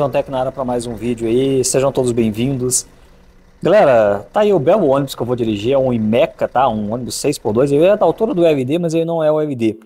Jason Tech na área para mais um vídeo aí. Sejam todos bem-vindos. Galera, tá aí o belo ônibus que eu vou dirigir, é um Imeca, tá? Um ônibus 6x2, ele é da altura do UFD, mas ele não é UFD.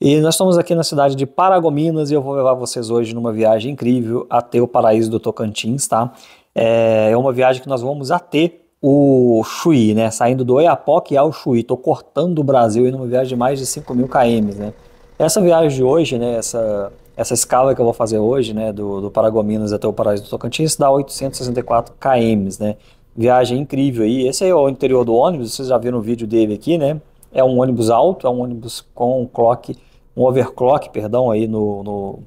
E nós estamos aqui na cidade de Paragominas e eu vou levar vocês hoje numa viagem incrível até o paraíso do Tocantins, tá? É, é uma viagem que nós vamos até o Chuí, né? Saindo do Oiapoque ao Chuí. Tô cortando o Brasil aí numa viagem de mais de 5 mil km, né? Essa viagem de hoje, né? Essa essa escala que eu vou fazer hoje, né, do, do Paragominas até o Paraíso do Tocantins, dá 864 km, né? Viagem incrível aí. Esse aí é o interior do ônibus, vocês já viram o vídeo dele aqui, né? É um ônibus alto, é um ônibus com um clock, um overclock, perdão, aí no, no,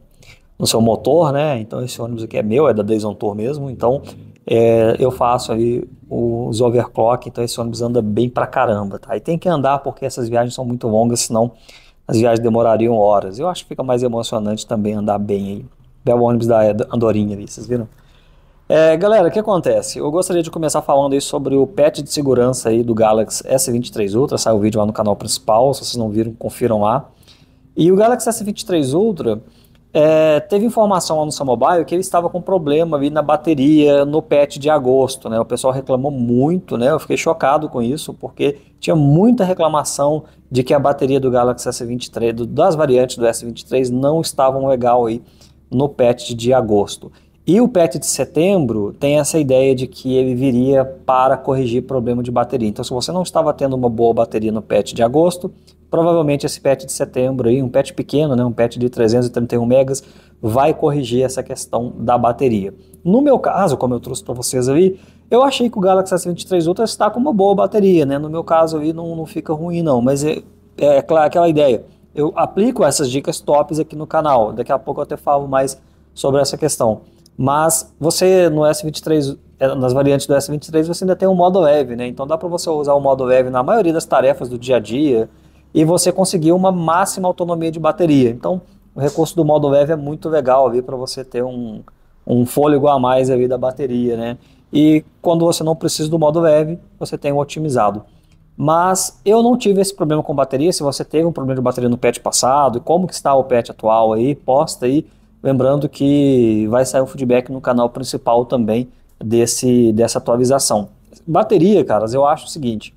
no seu motor, né? Então esse ônibus aqui é meu, é da Dyson Tour mesmo, então é, eu faço aí os overclock, então esse ônibus anda bem pra caramba, tá? E tem que andar porque essas viagens são muito longas, senão as viagens demorariam horas. Eu acho que fica mais emocionante também andar bem aí. Belo ônibus da Andorinha ali, vocês viram? É, galera, o que acontece? Eu gostaria de começar falando aí sobre o patch de segurança aí do Galaxy S23 Ultra. Saiu o vídeo lá no canal principal, se vocês não viram, confiram lá. E o Galaxy S23 Ultra, é, teve informação lá no Samobile que ele estava com problema ali na bateria no patch de agosto, né? O pessoal reclamou muito, né? Eu fiquei chocado com isso, porque tinha muita reclamação de que a bateria do Galaxy S23, do, das variantes do S23, não estavam legal aí no patch de agosto. E o patch de setembro tem essa ideia de que ele viria para corrigir problema de bateria. Então, se você não estava tendo uma boa bateria no patch de agosto, provavelmente esse patch de setembro aí, um patch pequeno, né, um patch de 331 megas, vai corrigir essa questão da bateria. No meu caso, como eu trouxe para vocês aí, eu achei que o Galaxy S23 Ultra está com uma boa bateria, né? No meu caso aí não, não fica ruim não, mas é, é, claro, aquela ideia. Eu aplico essas dicas tops aqui no canal, daqui a pouco eu até falo mais sobre essa questão. Mas você no S23, é, nas variantes do S23, você ainda tem o um modo leve, né? Então dá para você usar o modo leve na maioria das tarefas do dia a dia, e você conseguiu uma máxima autonomia de bateria. Então, o recurso do modo leve é muito legal para você ter um, um fôlego a mais ali da bateria, né? E quando você não precisa do modo leve você tem o otimizado. Mas eu não tive esse problema com bateria. Se você teve um problema de bateria no patch passado, e como que está o patch atual aí, posta aí. Lembrando que vai sair o um feedback no canal principal também desse, dessa atualização. Bateria, caras, eu acho o seguinte: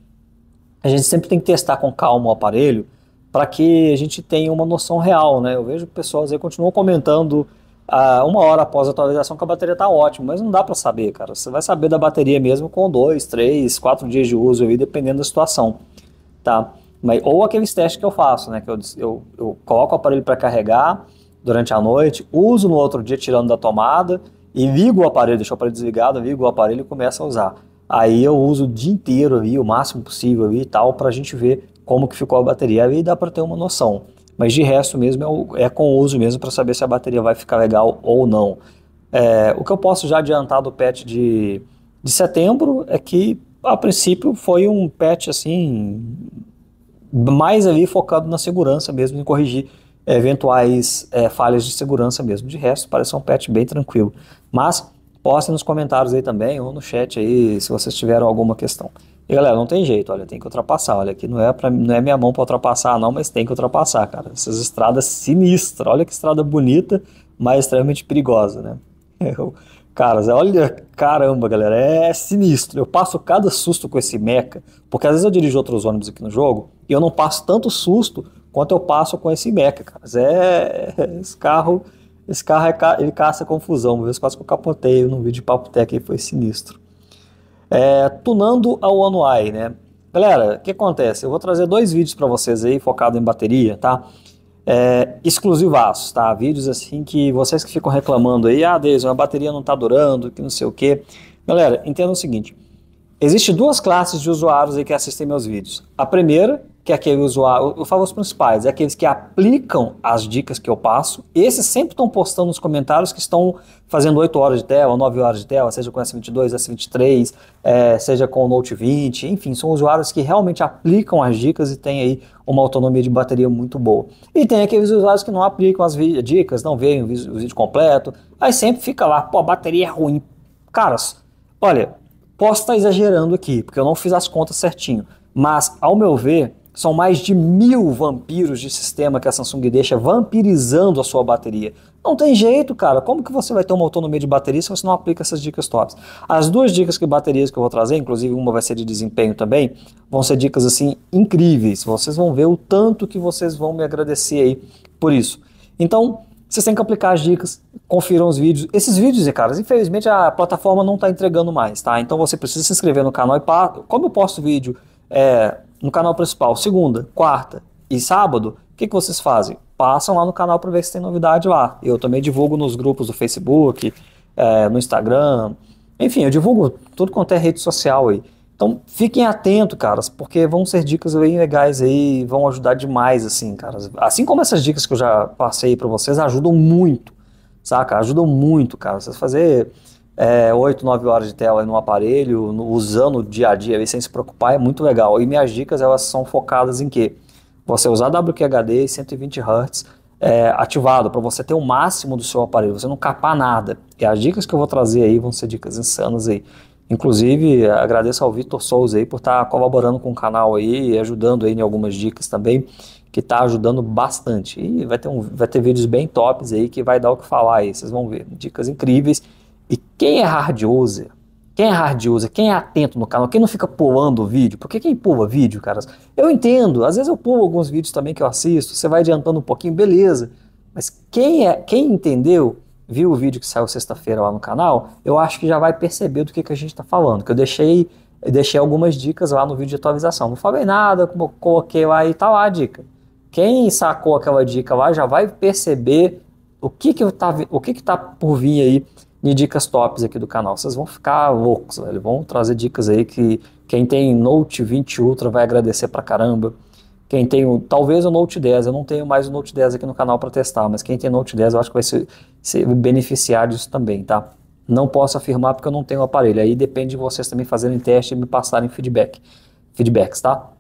a gente sempre tem que testar com calma o aparelho para que a gente tenha uma noção real, né? Eu vejo pessoas aí continuam comentando ah, uma hora após a atualização que a bateria está ótima, mas não dá para saber, cara. Você vai saber da bateria mesmo com dois, três, quatro dias de uso aí, dependendo da situação, tá? Mas, ou aqueles testes que eu faço, né? Que eu, eu, eu coloco o aparelho para carregar durante a noite, uso no outro dia tirando da tomada e ligo o aparelho, deixo o aparelho desligado, ligo o aparelho e começo a usar. Aí eu uso o dia inteiro aí, o máximo possível e tal, para a gente ver como que ficou a bateria. Aí dá para ter uma noção. Mas de resto mesmo é, o, é com o uso mesmo para saber se a bateria vai ficar legal ou não. É, o que eu posso já adiantar do patch de, de setembro é que, a princípio, foi um patch assim, mais ali focado na segurança mesmo, em corrigir eventuais é, falhas de segurança mesmo. De resto, parece um patch bem tranquilo. Mas Postem nos comentários aí também, ou no chat aí, se vocês tiveram alguma questão. E galera, não tem jeito, olha, tem que ultrapassar. Olha, aqui não é, pra, não é minha mão para ultrapassar, não, mas tem que ultrapassar, cara. Essas estradas sinistras, olha que estrada bonita, mas extremamente perigosa, né? Eu, cara, olha, caramba, galera, é, é sinistro. Eu passo cada susto com esse meca, porque às vezes eu dirijo outros ônibus aqui no jogo e eu não passo tanto susto quanto eu passo com esse meca, cara. É, esse carro esse carro é, ele caça confusão. Uma vez quase que eu capotei num vídeo de Papo Tech aí, foi sinistro. É, tunando One Anuai, né? Galera, o que acontece? Eu vou trazer dois vídeos para vocês aí, focado em bateria, tá? É, exclusivaços, tá? Vídeos assim que vocês que ficam reclamando aí, ah, Deus, a bateria não tá durando, que não sei o quê. Galera, entenda o seguinte. Existem duas classes de usuários aí que assistem meus vídeos. A primeira que é aquele usuário, eu falo os principais, é aqueles que aplicam as dicas que eu passo. Esses sempre estão postando nos comentários que estão fazendo 8 horas de tela, 9 horas de tela, seja com S22, S23, é, seja com o Note 20, enfim, são usuários que realmente aplicam as dicas e têm aí uma autonomia de bateria muito boa. E tem aqueles usuários que não aplicam as dicas, não veem o vídeo completo, aí sempre fica lá, pô, a bateria é ruim. Caras, olha, posso estar exagerando aqui, porque eu não fiz as contas certinho, mas ao meu ver, são mais de mil vampiros de sistema que a Samsung deixa vampirizando a sua bateria. Não tem jeito, cara. Como que você vai ter uma autonomia de bateria se você não aplica essas dicas tops? As duas dicas que baterias que eu vou trazer, inclusive uma vai ser de desempenho também, vão ser dicas assim incríveis. Vocês vão ver o tanto que vocês vão me agradecer aí por isso. Então, vocês têm que aplicar as dicas, confiram os vídeos. Esses vídeos, caras, infelizmente a plataforma não está entregando mais, tá? Então você precisa se inscrever no canal e, pá, como eu posto vídeo é, no canal principal, segunda, quarta e sábado, o que, que vocês fazem? Passam lá no canal para ver se tem novidade lá. Eu também divulgo nos grupos do Facebook, é, no Instagram, enfim, eu divulgo tudo quanto é rede social aí. Então fiquem atentos, caras, porque vão ser dicas bem legais aí, vão ajudar demais, assim, caras. Assim como essas dicas que eu já passei para vocês ajudam muito, saca? Ajudam muito, cara. Vocês fazer é, 8, 9 horas de tela no aparelho, no, usando o dia a dia, sem se preocupar, é muito legal. E minhas dicas elas são focadas em que Você usar WQHD 120 Hz é, ativado para você ter o máximo do seu aparelho, você não capar nada. E as dicas que eu vou trazer aí vão ser dicas insanas aí. Inclusive, agradeço ao Vitor Souza aí por estar tá colaborando com o canal aí e ajudando aí em algumas dicas também, que está ajudando bastante. E vai ter, um, vai ter vídeos bem tops aí que vai dar o que falar aí, vocês vão ver. Dicas incríveis quem é hard user? Quem é hard user? Quem é atento no canal? Quem não fica pulando o vídeo? Porque quem pula vídeo, cara, Eu entendo, às vezes eu pulo alguns vídeos também que eu assisto, você vai adiantando um pouquinho, beleza. Mas quem, é, quem entendeu, viu o vídeo que saiu sexta-feira lá no canal, eu acho que já vai perceber do que, que a gente está falando. Que eu deixei, eu deixei algumas dicas lá no vídeo de atualização. Não falei nada, coloquei lá e tá lá a dica. Quem sacou aquela dica lá já vai perceber o que que tá, o que que tá por vir aí de dicas tops aqui do canal. Vocês vão ficar loucos, velho. Vão trazer dicas aí que quem tem Note 20 Ultra vai agradecer pra caramba. Quem tem talvez o Note 10, eu não tenho mais o Note 10 aqui no canal para testar, mas quem tem Note 10 eu acho que vai se, se beneficiar disso também, tá? Não posso afirmar porque eu não tenho o aparelho. Aí depende de vocês também fazerem teste e me passarem feedback, feedbacks, tá?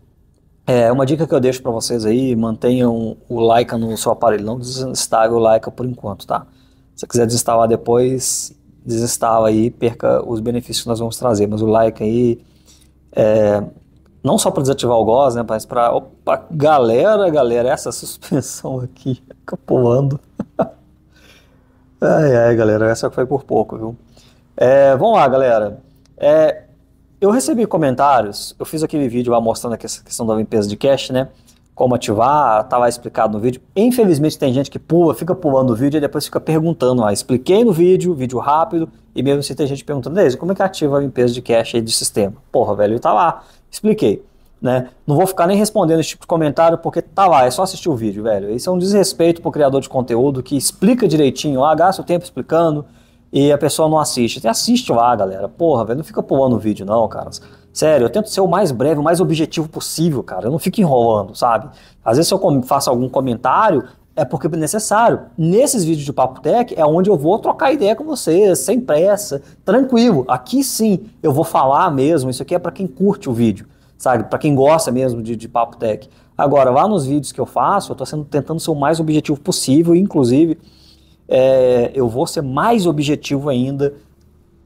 É uma dica que eu deixo para vocês aí, mantenham o Leica no seu aparelho, não desinstale o Leica por enquanto, tá? Se quiser desinstalar depois, desinstala aí, perca os benefícios que nós vamos trazer. Mas o like aí, é, não só para desativar o gos, né, mas para, opa, galera, galera, essa suspensão aqui, capulando. ai, ai, galera, essa foi por pouco, viu? É, vamos lá, galera. É, eu recebi comentários, eu fiz aquele vídeo lá mostrando a questão da limpeza de cache, né? como ativar, estava tá explicado no vídeo. Infelizmente tem gente que pula, fica pulando o vídeo e depois fica perguntando, ah, expliquei no vídeo, vídeo rápido, e mesmo se assim tem gente perguntando, desde como é que ativa a limpeza de cache aí do sistema? Porra, velho, tá lá, expliquei. Né? Não vou ficar nem respondendo esse tipo de comentário porque tá lá, é só assistir o vídeo, velho. Isso é um desrespeito pro criador de conteúdo que explica direitinho lá, ah, gasta o tempo explicando e a pessoa não assiste. assiste lá, galera. Porra, velho, não fica pulando o vídeo não, cara. Sério, eu tento ser o mais breve, o mais objetivo possível, cara. Eu não fico enrolando, sabe? Às vezes, se eu faço algum comentário, é porque é necessário. Nesses vídeos de Papo Tech é onde eu vou trocar ideia com vocês, sem pressa, tranquilo. Aqui sim eu vou falar mesmo. Isso aqui é para quem curte o vídeo, sabe? Para quem gosta mesmo de, de Papo Tech. Agora, lá nos vídeos que eu faço, eu estou tentando ser o mais objetivo possível, inclusive é, eu vou ser mais objetivo ainda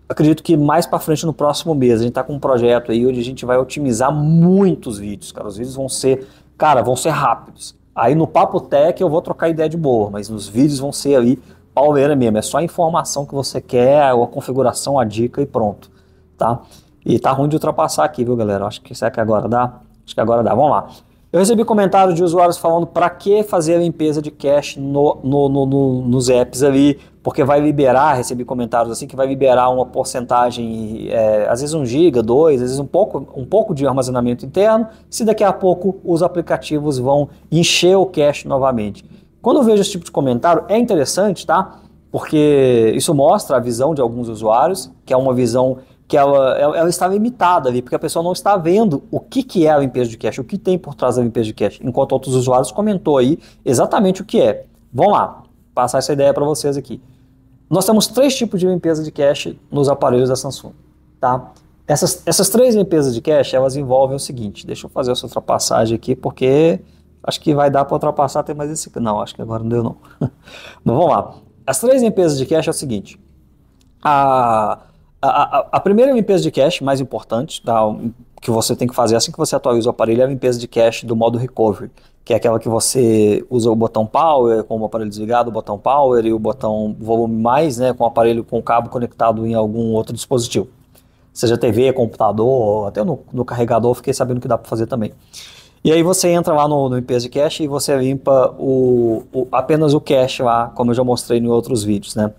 acredito que mais para frente no próximo mês a gente tá com um projeto aí onde a gente vai otimizar muitos vídeos, cara. Os vídeos vão ser, cara, vão ser rápidos. Aí no Papo Tech eu vou trocar ideia de boa, mas nos vídeos vão ser aí palmeira mesmo. É só a informação que você quer, a configuração, a dica e pronto, tá? E tá ruim de ultrapassar aqui, viu, galera? Acho que será que agora dá? Acho que agora dá. Vamos lá. Eu recebi comentários de usuários falando para que fazer a limpeza de cache no, no, no, no, nos apps ali, porque vai liberar, recebi comentários assim, que vai liberar uma porcentagem, é, às vezes um giga, dois, às vezes um pouco, um pouco de armazenamento interno, se daqui a pouco os aplicativos vão encher o cache novamente. Quando eu vejo esse tipo de comentário, é interessante, tá? Porque isso mostra a visão de alguns usuários, que é uma visão que ela, ela, ela, estava imitada ali, porque a pessoa não está vendo o que, que é a limpeza de cache, o que tem por trás da limpeza de cache, enquanto outros usuários comentou aí exatamente o que é. Vamos lá, passar essa ideia para vocês aqui. Nós temos três tipos de limpeza de cache nos aparelhos da Samsung, tá? Essas, essas três limpezas de cache, elas envolvem o seguinte, deixa eu fazer essa ultrapassagem aqui, porque acho que vai dar para ultrapassar até mais esse... Não, acho que agora não deu não. Mas vamos lá. As três limpezas de cache é o seguinte, a a, a, a, primeira limpeza de cache mais importante tá, que você tem que fazer assim que você atualiza o aparelho é a limpeza de cache do modo recovery, que é aquela que você usa o botão power com o aparelho desligado, o botão power e o botão volume mais, né, com o aparelho com o cabo conectado em algum outro dispositivo, seja TV, computador, até no, no carregador, fiquei sabendo que dá para fazer também. E aí você entra lá no, no limpeza de cache e você limpa o, o, apenas o cache lá, como eu já mostrei em outros vídeos, né?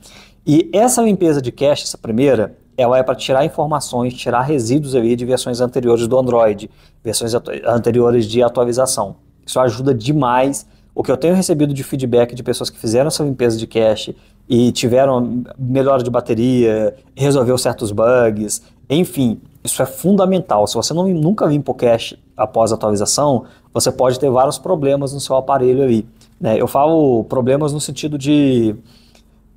E essa limpeza de cache, essa primeira, ela é para tirar informações, tirar resíduos ali de versões anteriores do Android, versões anteriores de atualização. Isso ajuda demais. O que eu tenho recebido de feedback de pessoas que fizeram essa limpeza de cache e tiveram melhora de bateria, resolveu certos bugs, enfim, isso é fundamental. Se você não, nunca limpa o cache após a atualização, você pode ter vários problemas no seu aparelho aí. Né? Eu falo problemas no sentido de,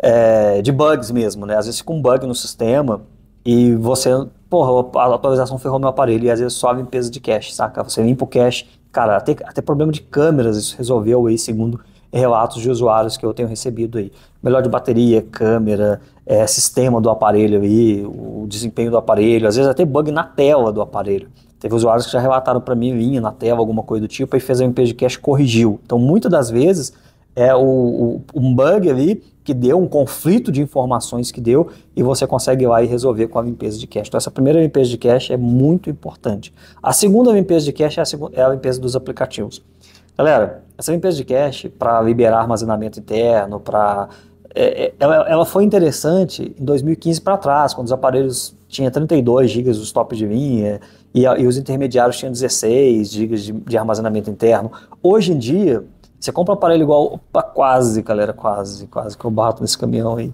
é, de bugs mesmo, né? Às vezes com um bug no sistema e você, porra, a atualização ferrou meu aparelho e às vezes sobe a limpeza de cache, saca? Você limpa o cache, cara, até, até problema de câmeras isso resolveu aí, segundo relatos de usuários que eu tenho recebido aí. Melhor de bateria, câmera, é, sistema do aparelho aí, o desempenho do aparelho, às vezes até bug na tela do aparelho. Teve usuários que já relataram para mim linha na tela, alguma coisa do tipo, e fez a limpeza de cache corrigiu. Então, muitas das vezes, é, o, o, um bug ali que deu, um conflito de informações que deu, e você consegue ir lá e resolver com a limpeza de cache. Então, essa primeira limpeza de cache é muito importante. A segunda limpeza de cache é a, é a limpeza dos aplicativos. Galera, essa limpeza de cache para liberar armazenamento interno, para é, é, ela, ela, foi interessante em 2015 para trás, quando os aparelhos tinham 32 GB os top de linha e, e, os intermediários tinham 16 GB de, de armazenamento interno. Hoje em dia, você compra um aparelho igual. Opa, quase, galera, quase, quase que eu bato nesse caminhão aí.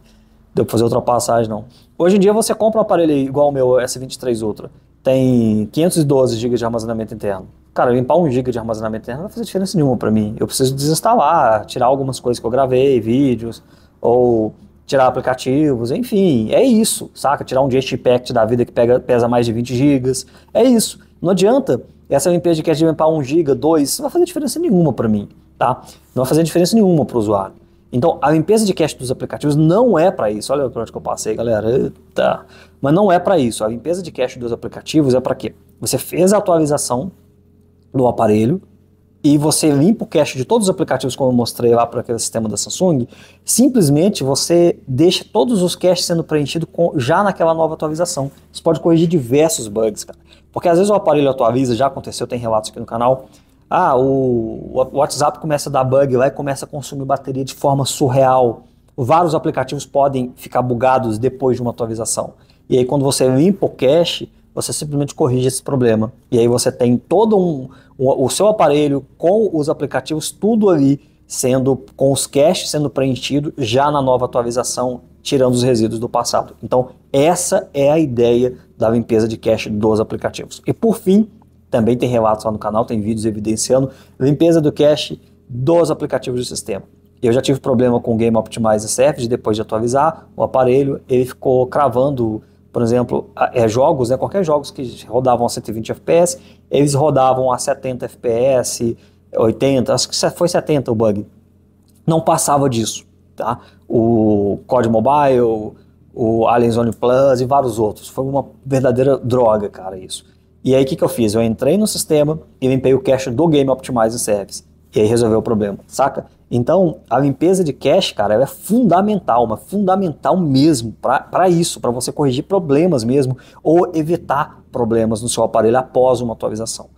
Deu pra fazer outra passagem não. Hoje em dia você compra um aparelho igual o meu S23 Ultra. Tem 512 GB de armazenamento interno. Cara, limpar 1 GB de armazenamento interno não vai fazer diferença nenhuma para mim. Eu preciso desinstalar, tirar algumas coisas que eu gravei, vídeos, ou tirar aplicativos, enfim, é isso, saca? Tirar um JST-Pact da vida que pega, pesa mais de 20 gigas, é isso. Não adianta essa limpeza de cache de limpar 1 giga, 2, não vai fazer diferença nenhuma para mim. Tá? Não vai fazer diferença nenhuma para o usuário. Então, a limpeza de cache dos aplicativos não é para isso. Olha para onde que eu passei, galera. Eita. Mas não é para isso. A limpeza de cache dos aplicativos é para quê? Você fez a atualização do aparelho e você limpa o cache de todos os aplicativos, como eu mostrei lá para aquele sistema da Samsung. Simplesmente você deixa todos os caches sendo preenchidos com, já naquela nova atualização. Isso pode corrigir diversos bugs, cara. Porque às vezes o aparelho atualiza, já aconteceu, tem relatos aqui no canal ah, o, WhatsApp começa a dar bug lá e começa a consumir bateria de forma surreal. Vários aplicativos podem ficar bugados depois de uma atualização. E aí, quando você limpa o cache, você simplesmente corrige esse problema. E aí você tem todo um, um, o seu aparelho com os aplicativos, tudo ali sendo, com os caches sendo preenchido já na nova atualização, tirando os resíduos do passado. Então, essa é a ideia da limpeza de cache dos aplicativos. E por fim, também tem relatos lá no canal, tem vídeos evidenciando limpeza do cache dos aplicativos do sistema. Eu já tive problema com o Game Optimizer Service, depois de atualizar o aparelho, ele ficou cravando, por exemplo, é, jogos, né, qualquer jogos que rodavam a 120 FPS, eles rodavam a 70 FPS, 80, acho que foi 70 o bug. Não passava disso, tá? O COD Mobile, o Alien Zone Plus e vários outros. Foi uma verdadeira droga, cara, isso. E aí o que, que eu fiz? Eu entrei no sistema e limpei o cache do Game Optimizer Service. E aí resolveu o problema, saca? Então, a limpeza de cache, cara, ela é fundamental, uma fundamental mesmo para isso, para você corrigir problemas mesmo ou evitar problemas no seu aparelho após uma atualização,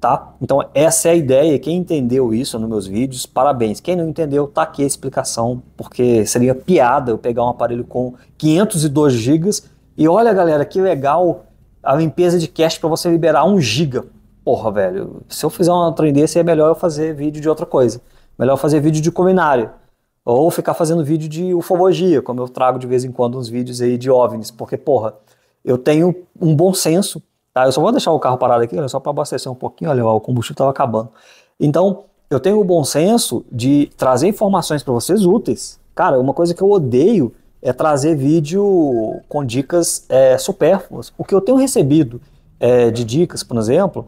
tá? Então, essa é a ideia. Quem entendeu isso nos meus vídeos, parabéns. Quem não entendeu, tá aqui a explicação, porque seria piada eu pegar um aparelho com 502 GB e olha, galera, que legal, a limpeza de cache para você liberar um giga. Porra, velho, se eu fizer uma trem desse, é melhor eu fazer vídeo de outra coisa. Melhor fazer vídeo de culinária. Ou ficar fazendo vídeo de ufologia, como eu trago de vez em quando uns vídeos aí de OVNIs. Porque, porra, eu tenho um bom senso, tá? Eu só vou deixar o carro parado aqui, olha, só para abastecer um pouquinho, olha, o combustível estava acabando. Então, eu tenho o bom senso de trazer informações para vocês úteis. Cara, uma coisa que eu odeio é trazer vídeo com dicas é, supérfluas. O que eu tenho recebido é, de dicas, por exemplo,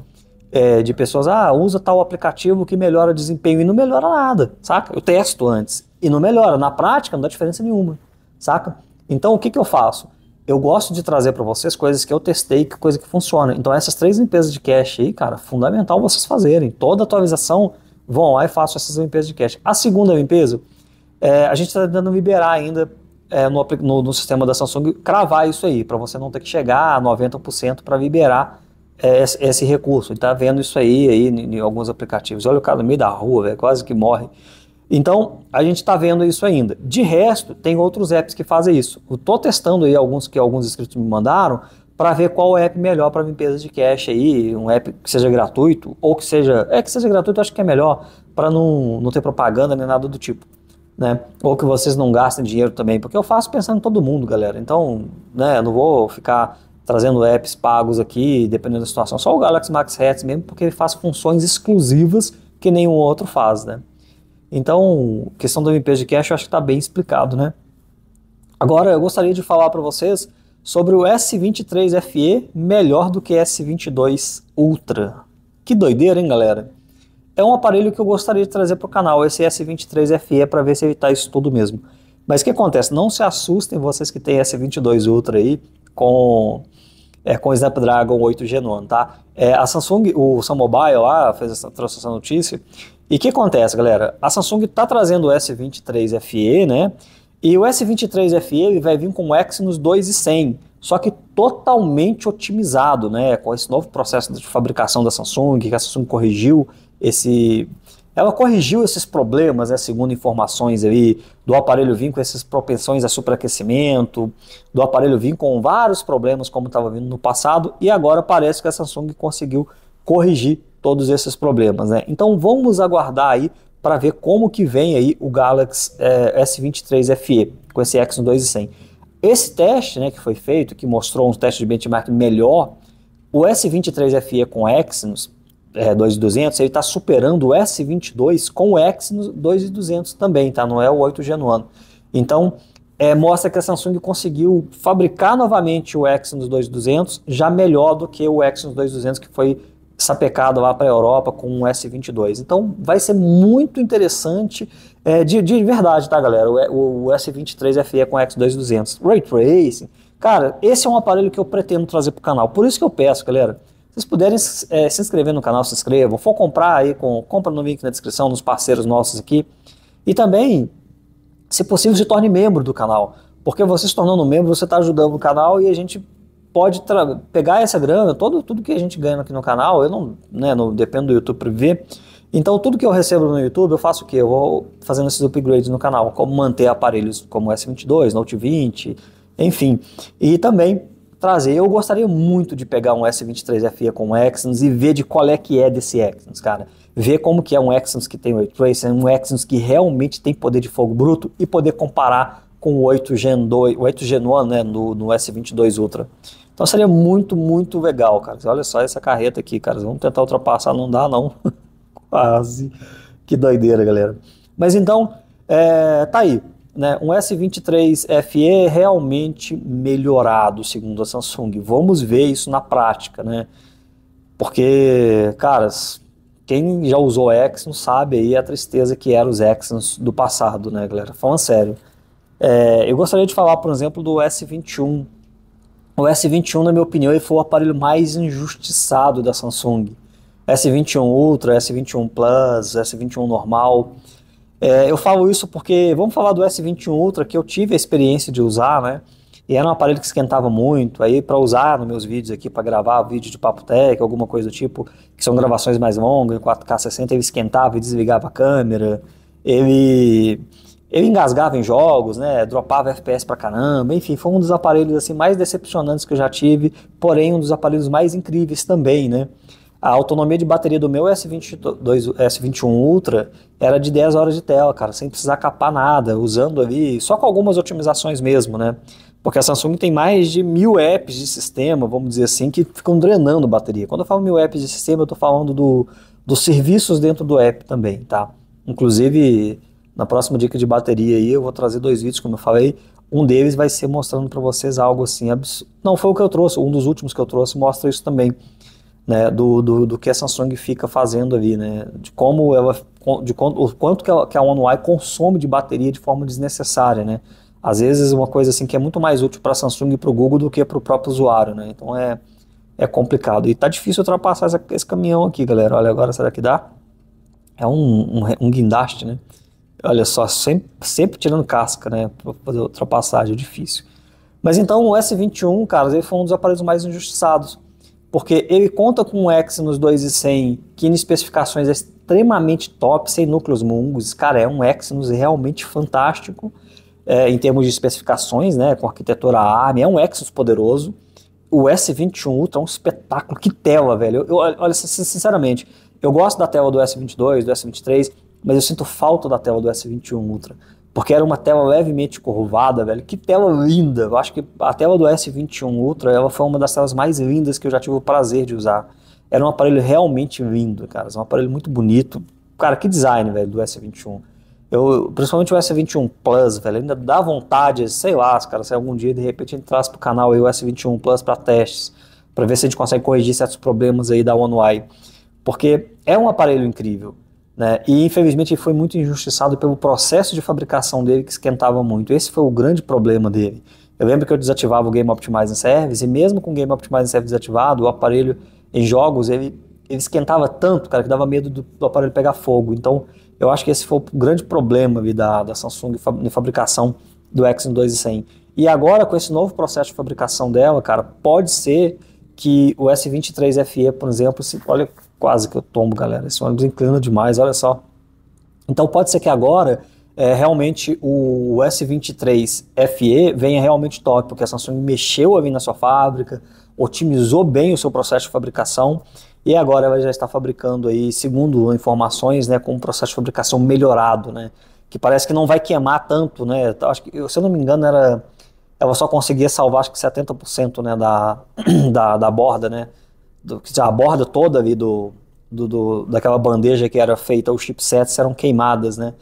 é, de pessoas, ah, usa tal aplicativo que melhora desempenho e não melhora nada, saca? Eu testo antes e não melhora. Na prática não dá diferença nenhuma, saca? Então o que, que eu faço? Eu gosto de trazer para vocês coisas que eu testei, que coisa que funciona. Então essas três limpezas de cache aí, cara, fundamental vocês fazerem. Toda atualização, vão lá e faço essas limpezas de cache. A segunda limpeza, é, a gente está tentando liberar ainda é, no, no, no, sistema da Samsung cravar isso aí, para você não ter que chegar a 90% para liberar é, esse, esse, recurso. está vendo isso aí, aí em, em, alguns aplicativos. Olha o cara no meio da rua, véio, quase que morre. Então, a gente está vendo isso ainda. De resto, tem outros apps que fazem isso. estou testando aí alguns que alguns inscritos me mandaram para ver qual app melhor para limpeza de cache aí, um app que seja gratuito ou que seja... É, que seja gratuito acho que é melhor para não, não ter propaganda nem nada do tipo né? Ou que vocês não gastem dinheiro também, porque eu faço pensando em todo mundo, galera. Então, né, eu não vou ficar trazendo apps pagos aqui, dependendo da situação. Só o Galaxy Max Hertz mesmo, porque ele faz funções exclusivas que nenhum outro faz, né? Então, questão do MP de cash eu acho que está bem explicado, né? Agora, eu gostaria de falar para vocês sobre o S23 FE melhor do que S22 Ultra. Que doideira, hein, galera? é um aparelho que eu gostaria de trazer para o canal, esse S23FE, para ver se evitar tá isso tudo mesmo. Mas o que acontece? Não se assustem vocês que têm S22 Ultra aí com é, com o Snapdragon 8 Genon, tá? É, a Samsung, o Sam Mobile lá, fez essa, trouxe essa notícia. E o que acontece, galera? A Samsung tá trazendo o S23 FE, né? E o S23 FE vai vir com o Exynos 2100, só que totalmente otimizado, né? Com esse novo processo de fabricação da Samsung, que a Samsung corrigiu esse ela corrigiu esses problemas, né, segundo informações aí, do aparelho vir com essas propensões a superaquecimento, do aparelho vir com vários problemas, como estava vindo no passado, e agora parece que a Samsung conseguiu corrigir todos esses problemas. Né? Então vamos aguardar aí para ver como que vem aí o Galaxy eh, S23 FE com esse Exynos 2100. Esse teste né, que foi feito, que mostrou um teste de benchmark melhor, o S23 FE com Exynos, é, 2200, ele está superando o S22 com o X2200 também, tá? Não é o 8G no ano. Então, é, mostra que a Samsung conseguiu fabricar novamente o Exynos 2200, já melhor do que o Exynos 2200 que foi sapecado lá para a Europa com o S22. Então, vai ser muito interessante, é, de, de, verdade, tá, galera? O, o S23 FE com o X2200. Ray Tracing. Cara, esse é um aparelho que eu pretendo trazer para o canal. Por isso que eu peço, galera vocês puderem é, se inscrever no canal, se inscrevam. For comprar aí, com, compra no link na descrição, nos parceiros nossos aqui. E também, se possível, se torne membro do canal. Porque você se tornando membro, você está ajudando o canal e a gente pode pegar essa grana, todo, tudo que a gente ganha aqui no canal, eu não, né, não dependo do YouTube para ver. Então, tudo que eu recebo no YouTube, eu faço o quê? Eu vou fazendo esses upgrades no canal, como manter aparelhos como S22, Note 20, enfim. E também trazer. Eu gostaria muito de pegar um S23 FE com um Exynos e ver de qual é que é desse Exynos, cara. Ver como que é um Exynos que tem Ray Tracing, um Exynos que realmente tem poder de fogo bruto e poder comparar com o 8 Gen 2, o 8 Gen 1, né, no, no S22 Ultra. Então seria muito, muito legal, cara. Olha só essa carreta aqui, cara. Vamos tentar ultrapassar, não dá não. Quase. Que doideira, galera. Mas então, é, tá aí né, um S23 FE realmente melhorado, segundo a Samsung. Vamos ver isso na prática, né? Porque, caras, quem já usou Exynos sabe aí a tristeza que eram os Exynos do passado, né, galera? Falando sério. É, eu gostaria de falar, por exemplo, do S21. O S21, na minha opinião, foi o aparelho mais injustiçado da Samsung. S21 Ultra, S21 Plus, S21 normal. É, eu falo isso porque vamos falar do S21 Ultra que eu tive a experiência de usar, né? E era um aparelho que esquentava muito, aí para usar nos meus vídeos aqui, para gravar vídeo de papo tech, alguma coisa do tipo, que são gravações mais longas, em 4K 60, ele esquentava e desligava a câmera, ele, ele engasgava em jogos, né, dropava FPS pra caramba, enfim, foi um dos aparelhos assim mais decepcionantes que eu já tive, porém um dos aparelhos mais incríveis também, né. A autonomia de bateria do meu S22, S21 Ultra era de 10 horas de tela, cara, sem precisar capar nada, usando ali, só com algumas otimizações mesmo, né? Porque a Samsung tem mais de mil apps de sistema, vamos dizer assim, que ficam drenando bateria. Quando eu falo mil apps de sistema, eu estou falando do, dos serviços dentro do app também, tá? Inclusive, na próxima dica de bateria aí, eu vou trazer dois vídeos, como eu falei. Um deles vai ser mostrando para vocês algo assim absurdo. Não foi o que eu trouxe, um dos últimos que eu trouxe mostra isso também né, do, do, do, que a Samsung fica fazendo ali, né, de como ela, de quanto, quanto que, ela, que a One UI consome de bateria de forma desnecessária, né. Às vezes uma coisa assim que é muito mais útil para a Samsung e para o Google do que para o próprio usuário, né. Então é, é complicado e tá difícil ultrapassar essa, esse caminhão aqui, galera. Olha agora será que dá? É um, um, um guindaste, né. Olha só, sempre, sempre tirando casca, né, para fazer ultrapassagem, é difícil. Mas então o S21, cara, ele foi um dos aparelhos mais injustiçados porque ele conta com um Exynos 2100, que em especificações é extremamente top, sem núcleos mungos. Cara, é um Exynos realmente fantástico é, em termos de especificações, né, com arquitetura ARM. É um Exynos poderoso. O S21 Ultra é um espetáculo. Que tela, velho. Eu, eu, olha, sinceramente, eu gosto da tela do S22, do S23, mas eu sinto falta da tela do S21 Ultra porque era uma tela levemente curvada, velho. Que tela linda! Eu acho que a tela do S21 Ultra ela foi uma das telas mais lindas que eu já tive o prazer de usar. Era um aparelho realmente lindo, cara. É um aparelho muito bonito. Cara, que design, velho, do S21. Eu, principalmente o S21 Plus, velho, ainda dá vontade, sei lá, cara, se algum dia de repente entrasse pro canal aí o S21 Plus para testes, para ver se a gente consegue corrigir certos problemas aí da One UI. Porque é um aparelho incrível. Né? E infelizmente ele foi muito injustiçado pelo processo de fabricação dele que esquentava muito. Esse foi o grande problema dele. Eu lembro que eu desativava o Game Optimizing Service e mesmo com o Game Optimizing Service desativado, o aparelho em jogos ele, ele esquentava tanto, cara, que dava medo do, do aparelho pegar fogo. Então eu acho que esse foi o grande problema ali, da, da Samsung na fabricação do Exynos 2100. E agora com esse novo processo de fabricação dela, cara, pode ser que o S23 FE, por exemplo, se, olha Quase que eu tombo, galera. Esse ônibus inclina demais, olha só. Então pode ser que agora é, realmente o S23 FE venha realmente top, porque a Samsung mexeu ali na sua fábrica, otimizou bem o seu processo de fabricação e agora ela já está fabricando aí, segundo informações, né, com um processo de fabricação melhorado, né, que parece que não vai queimar tanto, né, então, acho que, se eu não me engano era, ela só conseguia salvar acho que 70% né, da, da, da borda, né, do, que a borda toda ali do, do, do, daquela bandeja que era feita, os chipsets eram queimadas, né?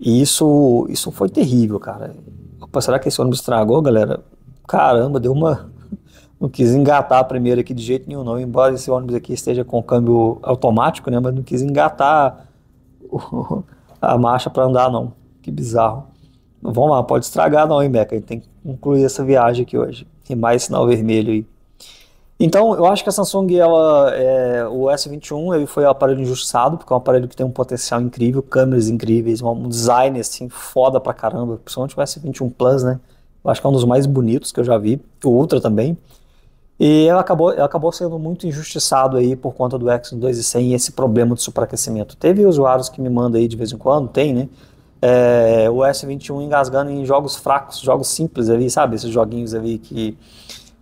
E isso, isso foi terrível, cara. Opa, será que esse ônibus estragou, galera? Caramba, deu uma. Não quis engatar a primeira aqui de jeito nenhum, não. Embora esse ônibus aqui esteja com câmbio automático, né? Mas não quis engatar o... a marcha para andar, não. Que bizarro. Vamos lá, pode estragar, não, hein, Meca? A gente tem que concluir essa viagem aqui hoje. E mais sinal vermelho aí. Então, eu acho que a Samsung, ela, é, o S21, ele foi um aparelho injustiçado, porque é um aparelho que tem um potencial incrível, câmeras incríveis, um design, assim, foda pra caramba, principalmente o S21 Plus, né? Eu acho que é um dos mais bonitos que eu já vi, o Ultra também. E ela acabou, ela acabou sendo muito injustiçado aí por conta do Exynos 2100 e esse problema de superaquecimento. Teve usuários que me mandam aí de vez em quando, tem, né? É, o S21 engasgando em jogos fracos, jogos simples ali, sabe? Esses joguinhos ali que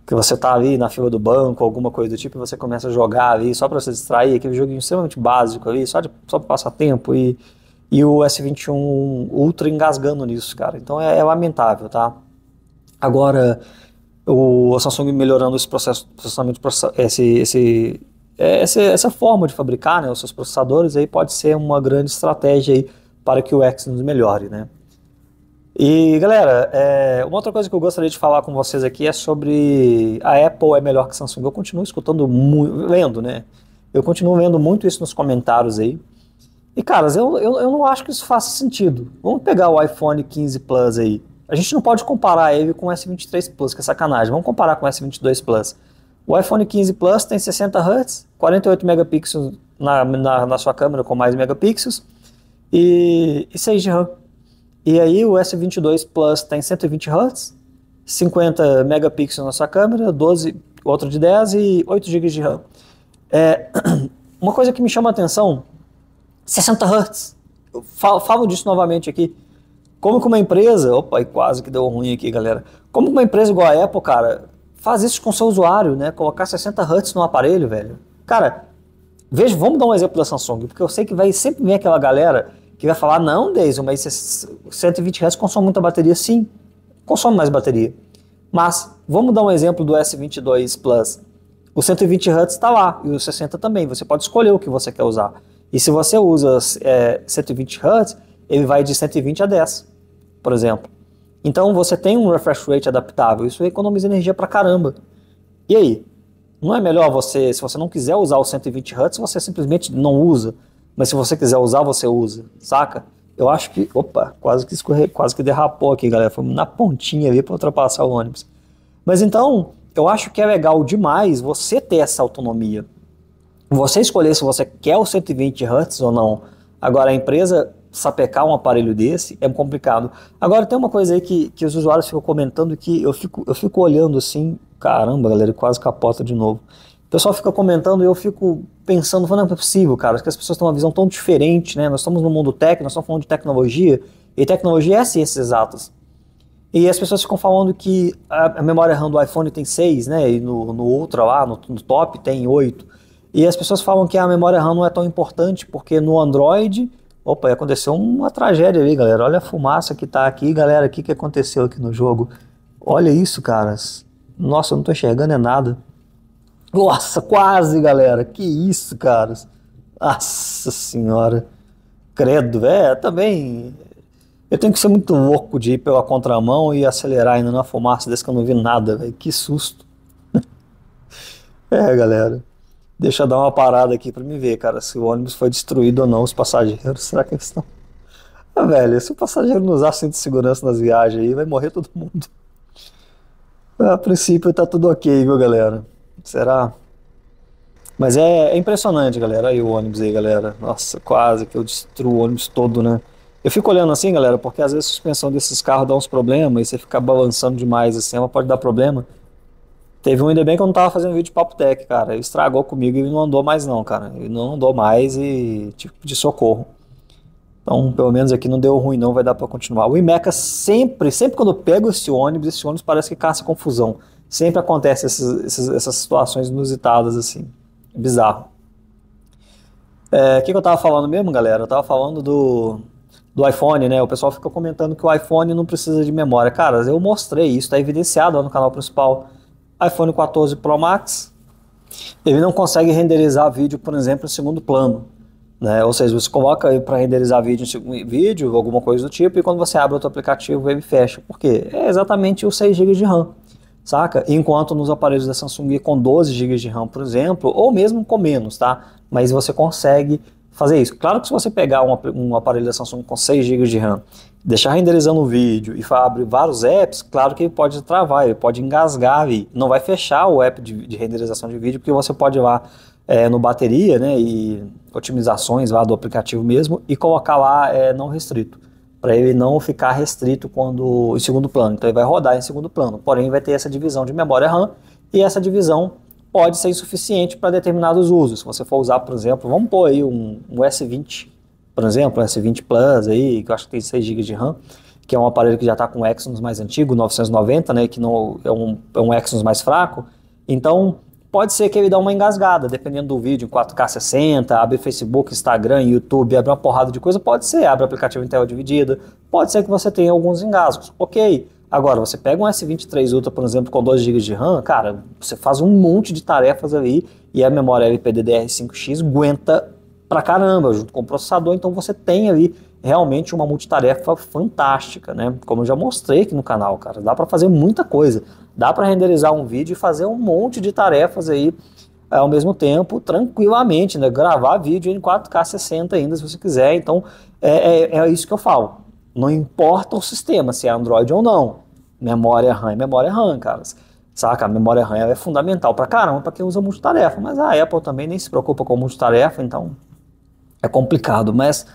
que você está ali na fila do banco, alguma coisa do tipo, e você começa a jogar ali só para você distrair, aquele joguinho extremamente básico ali, só, só para passar tempo, e, e o S21 Ultra engasgando nisso, cara. Então é, é lamentável, tá? Agora, o a Samsung melhorando esse processo, processamento, esse, esse, é, essa, essa forma de fabricar né, os seus processadores aí pode ser uma grande estratégia aí para que o Exynos melhore, né? E galera, é, uma outra coisa que eu gostaria de falar com vocês aqui é sobre a Apple é melhor que Samsung. Eu continuo escutando, lendo, né? Eu continuo vendo muito isso nos comentários aí. E caras, eu, eu, eu não acho que isso faça sentido. Vamos pegar o iPhone 15 Plus aí. A gente não pode comparar ele com o S23 Plus, que é sacanagem. Vamos comparar com o S22 Plus. O iPhone 15 Plus tem 60 Hz, 48 megapixels na, na, na sua câmera com mais megapixels e, e 6 de RAM. E aí o S22 Plus tem 120 Hz, 50 megapixels na sua câmera, 12, outro de 10 e 8 GB de RAM. É, uma coisa que me chama a atenção, 60 Hz. Falo, falo disso novamente aqui. Como que uma empresa, opa, e quase que deu ruim aqui, galera. Como que uma empresa igual a Apple, cara, faz isso com seu usuário, né? Colocar 60 Hz no aparelho, velho. Cara, veja, vamos dar um exemplo da Samsung, porque eu sei que vai sempre vem aquela galera que vai falar, não, Deison, mas 120 Hz consome muita bateria. Sim, consome mais bateria. Mas, vamos dar um exemplo do S22 Plus. O 120 Hz está lá, e o 60 também. Você pode escolher o que você quer usar. E se você usa é, 120 Hz, ele vai de 120 a 10, por exemplo. Então você tem um refresh rate adaptável, isso economiza energia pra caramba. E aí? Não é melhor você, se você não quiser usar o 120 Hz, você simplesmente não usa. Mas se você quiser usar, você usa, saca? Eu acho que, opa, quase que escorreu quase que derrapou aqui, galera. Foi na pontinha ali para ultrapassar o ônibus. Mas então, eu acho que é legal demais você ter essa autonomia. Você escolher se você quer o 120 Hz ou não. Agora, a empresa sapecar um aparelho desse é complicado. Agora, tem uma coisa aí que, que os usuários ficam comentando que eu fico, eu fico olhando assim, caramba, galera, quase capota de novo pessoal fica comentando e eu fico pensando, não é possível, cara, que as pessoas têm uma visão tão diferente, né? Nós estamos no mundo técnico, nós estamos falando de tecnologia, e tecnologia é ciências assim, exatas. E as pessoas ficam falando que a memória RAM do iPhone tem 6, né? E no, no Ultra lá, no, no top, tem 8. E as pessoas falam que a memória RAM não é tão importante, porque no Android Opa, aconteceu uma tragédia aí, galera. Olha a fumaça que tá aqui, galera. O que, que aconteceu aqui no jogo? Olha isso, caras. Nossa, eu não tô enxergando é nada. Nossa, quase, galera. Que isso, cara. Nossa senhora. Credo, é, também. Eu tenho que ser muito louco de ir pela contramão e acelerar ainda na fumaça desse que eu não vi nada, velho. Que susto. é, galera. Deixa eu dar uma parada aqui para me ver, cara, se o ônibus foi destruído ou não, os passageiros. Será que eles estão. Ah, velho, se o passageiro não usar cinto de segurança nas viagens aí, vai morrer todo mundo. A princípio tá tudo ok, viu, galera? Será? Mas é, é impressionante, galera. Aí o ônibus aí, galera. Nossa, quase que eu destruo o ônibus todo, né? Eu fico olhando assim, galera, porque às vezes a suspensão desses carros dá uns problemas e você fica balançando demais assim, ela pode dar problema. Teve um, ainda bem que eu não tava fazendo vídeo de Papo Tech, cara. Ele estragou comigo e não andou mais, não, cara. Ele não andou mais e tipo de socorro. Então, pelo menos aqui não deu ruim, não, vai dar para continuar. O Imeca sempre, sempre quando eu pego esse ônibus, esse ônibus parece que caça confusão. Sempre acontece essas, essas, essas situações inusitadas, assim. É bizarro. É, o é, que, que eu tava falando mesmo, galera? Eu tava falando do, do iPhone, né? O pessoal fica comentando que o iPhone não precisa de memória. Cara, eu mostrei isso, tá evidenciado lá no canal principal. iPhone 14 Pro Max, ele não consegue renderizar vídeo, por exemplo, em segundo plano. Né? Ou seja, você coloca para renderizar vídeo, vídeo, alguma coisa do tipo, e quando você abre outro aplicativo, ele fecha. Por quê? É exatamente o 6 GB de RAM saca? Enquanto nos aparelhos da Samsung com 12 GB de RAM, por exemplo, ou mesmo com menos, tá? Mas você consegue fazer isso. Claro que se você pegar um, um aparelho da Samsung com 6 GB de RAM, deixar renderizando o vídeo e abrir vários apps, claro que ele pode travar, ele pode engasgar, ele não vai fechar o app de, de renderização de vídeo, porque você pode ir lá é, no bateria, né, e otimizações lá do aplicativo mesmo, e colocar lá é, não restrito para ele não ficar restrito quando em segundo plano. Então ele vai rodar em segundo plano, porém vai ter essa divisão de memória RAM e essa divisão pode ser insuficiente para determinados usos. Se você for usar, por exemplo, vamos pôr aí um, um S20, por exemplo, um S20 Plus aí, que eu acho que tem 6 GB de RAM, que é um aparelho que já está com um Exynos mais antigo, 990, né, que não é um, é um Exynos mais fraco. Então, pode ser que ele dê uma engasgada, dependendo do vídeo, em 4K 60, abre Facebook, Instagram, YouTube, abre uma porrada de coisa, pode ser, abre aplicativo em tela dividida, pode ser que você tenha alguns engasgos, ok. Agora, você pega um S23 Ultra, por exemplo, com 2 GB de RAM, cara, você faz um monte de tarefas ali e a memória LPDDR5X aguenta pra caramba, junto com o processador, então você tem ali realmente uma multitarefa fantástica, né? Como eu já mostrei aqui no canal, cara, dá para fazer muita coisa. Dá para renderizar um vídeo e fazer um monte de tarefas aí eh, ao mesmo tempo, tranquilamente, né? Gravar vídeo em 4K 60 ainda, se você quiser. Então, é, é, é isso que eu falo. Não importa o sistema, se é Android ou não. Memória RAM é memória RAM, cara. Saca? A memória RAM é fundamental para caramba para quem usa multitarefa. Mas a Apple também nem se preocupa com multitarefa, então é complicado. Mas